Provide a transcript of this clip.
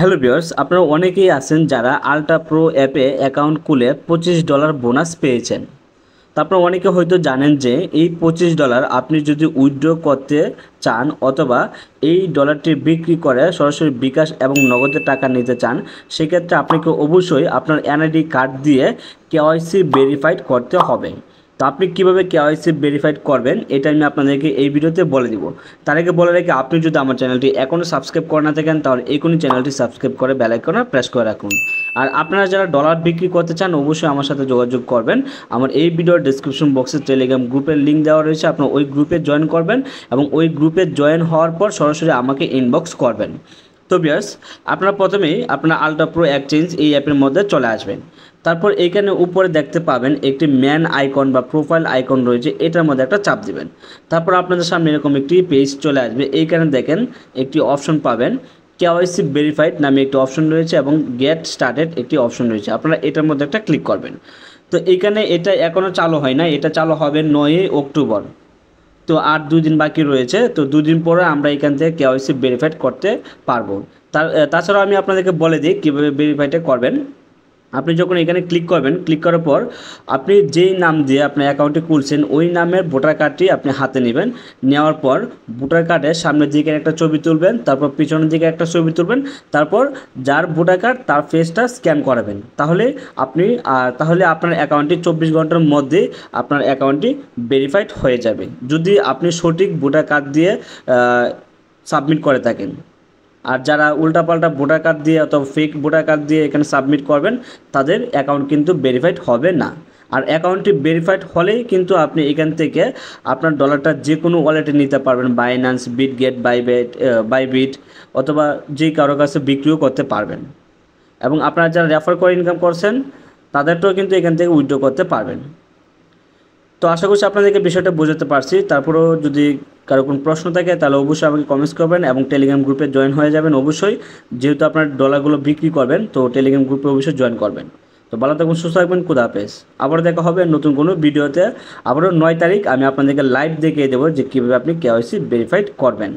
hello বিয়ার্স আপনারা অনেকেই আছেন যারা আলট্রা প্রো অ্যাপে অ্যাকাউন্ট খুলে পঁচিশ ডলার বোনাস পেয়েছেন তারপর অনেকে হয়তো জানেন যে এই পঁচিশ ডলার আপনি যদি উইথড্র করতে চান অথবা এই ডলারটি বিক্রি করে সরাসরি বিকাশ এবং নগদে টাকা নিতে চান সেক্ষেত্রে আপনাকে অবশ্যই আপনার এনআইডি কার্ড দিয়ে কেওয়াইসি ভেরিফাইড করতে হবে আপনি কীভাবে কেওয়াইসি ভেরিফাইড করবেন এটা আমি আপনাদেরকে এই ভিডিওতে বলে দিব তার আগে বলে রেখে আপনি যদি আমার চ্যানেলটি এখনও সাবস্ক্রাইব করে না থাকেন তাহলে এখনই চ্যানেলটি সাবস্ক্রাইব করে বেলাইকনে প্রেস করে রাখুন আর আপনারা যারা ডলার বিক্রি করতে চান অবশ্যই আমার সাথে যোগাযোগ করবেন আমার এই ভিডিওর ডিসক্রিপশন বক্সে টেলিগ্রাম গ্রুপের লিঙ্ক দেওয়া রয়েছে আপনার ওই গ্রুপে জয়েন করবেন এবং ওই গ্রুপে জয়েন হওয়ার পর সরাসরি আমাকে ইনবক্স করবেন তো বিয়ার্স আপনারা প্রথমেই আপনার আলট্রা প্রো এক্সচেঞ্জ এই অ্যাপের মধ্যে চলে আসবেন তারপর এখানে উপরে দেখতে পাবেন একটি ম্যান আইকন বা প্রোফাইল আইকন রয়েছে এটার মধ্যে একটা চাপ দিবেন তারপর আপনাদের সামনে এরকম একটি পেজ চলে আসবে এইখানে দেখেন একটি অপশন পাবেন কেওয়াইসি ভেরিফাইড নামে একটি অপশন রয়েছে এবং গেট স্টার্টেড একটি অপশন রয়েছে আপনারা এটার মধ্যে একটা ক্লিক করবেন তো এখানে এটা এখনও চালু হয় না এটা চালু হবে নয়ই অক্টোবর তো আর দুদিন বাকি রয়েছে তো দুদিন পরে আমরা এখান থেকে কেওয়াইসি ভেরিফাইড করতে পারবো তাছাড়াও আমি আপনাদেরকে বলে দিই কীভাবে ভেরিফাইটা করবেন আপনি যখন এখানে ক্লিক করবেন ক্লিক করার পর আপনি যেই নাম দিয়ে আপনার অ্যাকাউন্টে খুলছেন ওই নামের ভোটার কার্ডটি আপনি হাতে নেবেন নেওয়ার পর ভোটার কার্ডের সামনের দিকে একটা ছবি তুলবেন তারপর পিছনের দিকে একটা ছবি তুলবেন তারপর যার ভোটার কার্ড তার ফেসটা স্ক্যান করাবেন তাহলে আপনি তাহলে আপনার অ্যাকাউন্টটি চব্বিশ ঘন্টার মধ্যে আপনার অ্যাকাউন্টটি ভেরিফাইড হয়ে যাবে যদি আপনি সঠিক ভোটার কার্ড দিয়ে সাবমিট করে থাকেন আর যারা উল্টাপাল্টা ভোটার কার্ড দিয়ে অথবা ফেক ভোটার কার্ড দিয়ে এখানে সাবমিট করবেন তাদের অ্যাকাউন্ট কিন্তু ভেরিফাইড হবে না আর অ্যাকাউন্টটি ভেরিফাইড হলেই কিন্তু আপনি এখান থেকে আপনার ডলারটা যে কোনো ওয়ালেটে নিতে পারবেন বাইনান্স বিটগেট বাইবেট বাইবিট অথবা যে কারো কাছে বিক্রিও করতে পারবেন এবং আপনারা যারা রেফার করে ইনকাম করছেন তাদেরটাও কিন্তু এখান থেকে উইথড্র করতে পারবেন তো আশা করছি আপনাদেরকে বিষয়টা বোঝাতে পারছি তারপরেও যদি কারো কোনো প্রশ্ন থাকে তাহলে অবশ্যই আমাকে কমেন্টস করবেন এবং টেলিগ্রাম গ্রুপে জয়েন হয়ে যাবেন অবশ্যই যেহেতু আপনার ডলারগুলো বিক্রি করবেন তো টেলিগ্রাম গ্রুপে অবশ্যই জয়েন করবেন তো ভালো থাকুন সুস্থ থাকবেন খুদাহাফেজ আবার দেখা হবে নতুন কোনো ভিডিওতে আবারও নয় তারিখ আমি আপনাদেরকে লাইভ দেখিয়ে দেবো যে কীভাবে আপনি কেওয়াইসি ভেরিফাইড করবেন